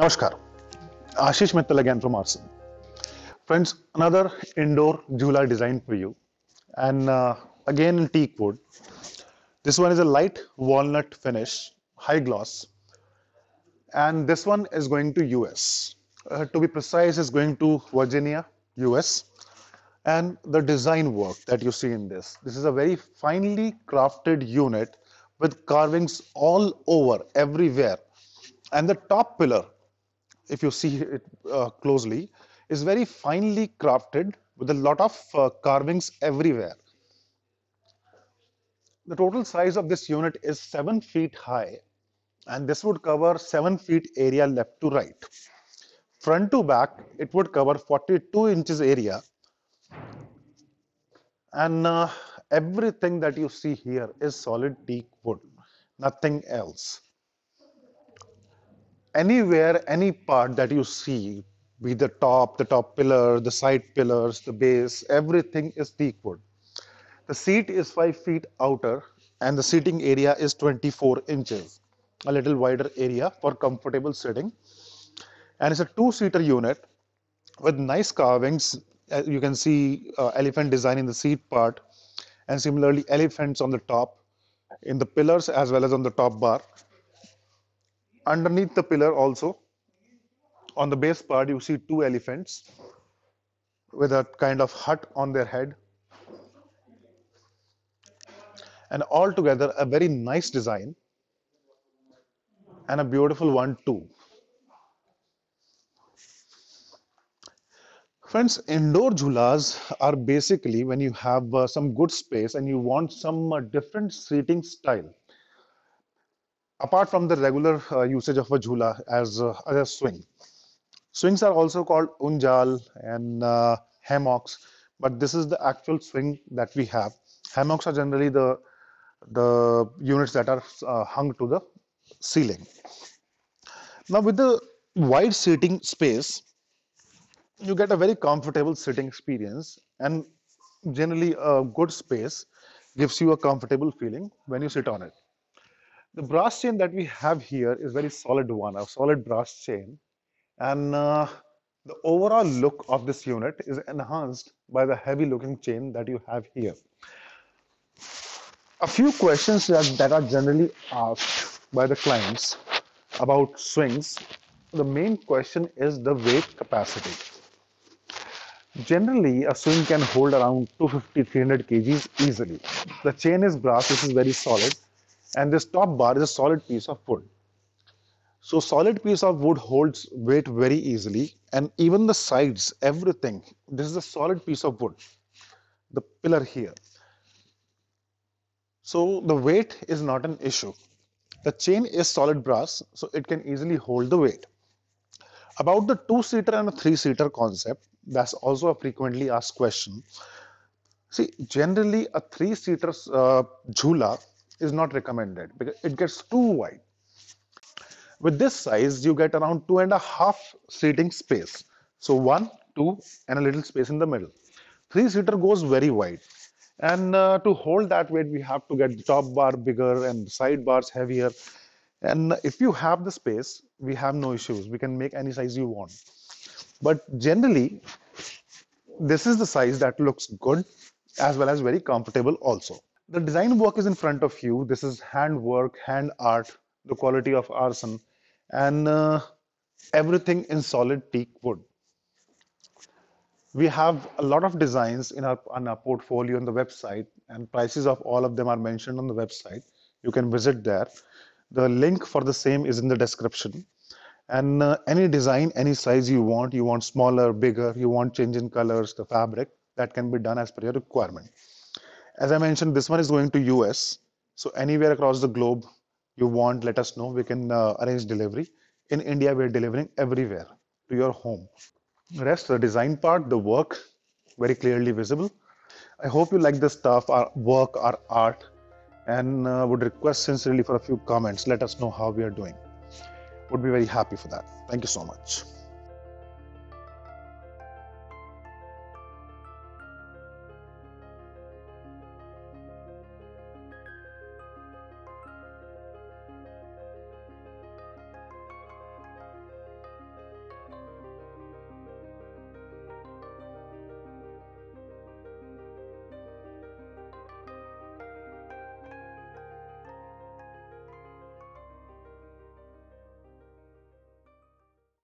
Namaskar. Ashish Mittal again from Arson. Friends, another indoor July design for you. And uh, again in teak wood. This one is a light walnut finish, high gloss. And this one is going to US. Uh, to be precise, is going to Virginia, US. And the design work that you see in this. This is a very finely crafted unit with carvings all over, everywhere. And the top pillar if you see it uh, closely, is very finely crafted with a lot of uh, carvings everywhere. The total size of this unit is 7 feet high and this would cover 7 feet area left to right. Front to back, it would cover 42 inches area and uh, everything that you see here is solid teak wood, nothing else anywhere, any part that you see, be the top, the top pillar, the side pillars, the base, everything is teak wood. The seat is 5 feet outer and the seating area is 24 inches, a little wider area for comfortable sitting. And it's a two-seater unit with nice carvings. Uh, you can see uh, elephant design in the seat part and similarly elephants on the top in the pillars as well as on the top bar underneath the pillar also on the base part you see two elephants with a kind of hut on their head and altogether a very nice design and a beautiful one too friends indoor jhulas are basically when you have uh, some good space and you want some uh, different seating style apart from the regular uh, usage of a jhula as, uh, as a swing. Swings are also called unjal and uh, hammocks, but this is the actual swing that we have. Hammocks are generally the the units that are uh, hung to the ceiling. Now with the wide seating space, you get a very comfortable sitting experience and generally a good space gives you a comfortable feeling when you sit on it. The brass chain that we have here is very solid one, a solid brass chain. And uh, the overall look of this unit is enhanced by the heavy looking chain that you have here. A few questions that, that are generally asked by the clients about swings. The main question is the weight capacity. Generally, a swing can hold around 250-300 kgs easily. The chain is brass, this is very solid and this top bar is a solid piece of wood. So solid piece of wood holds weight very easily and even the sides, everything, this is a solid piece of wood, the pillar here. So the weight is not an issue. The chain is solid brass, so it can easily hold the weight. About the two-seater and three-seater concept, that's also a frequently asked question. See, generally a three-seater uh, is not recommended because it gets too wide. With this size, you get around two and a half seating space. So one, two, and a little space in the middle. Three seater goes very wide. And uh, to hold that weight, we have to get the top bar bigger and side bars heavier. And if you have the space, we have no issues. We can make any size you want. But generally, this is the size that looks good as well as very comfortable also. The design work is in front of you. This is hand work, hand art, the quality of arson, and uh, everything in solid teak wood. We have a lot of designs in our, on our portfolio on the website, and prices of all of them are mentioned on the website. You can visit there. The link for the same is in the description and uh, any design any size you want you want smaller bigger you want change in colors the fabric that can be done as per your requirement as I mentioned, this one is going to US. So anywhere across the globe you want, let us know. We can uh, arrange delivery. In India, we're delivering everywhere to your home. Rest, the design part, the work, very clearly visible. I hope you like this stuff, our work, our art, and uh, would request sincerely for a few comments. Let us know how we are doing. Would be very happy for that. Thank you so much.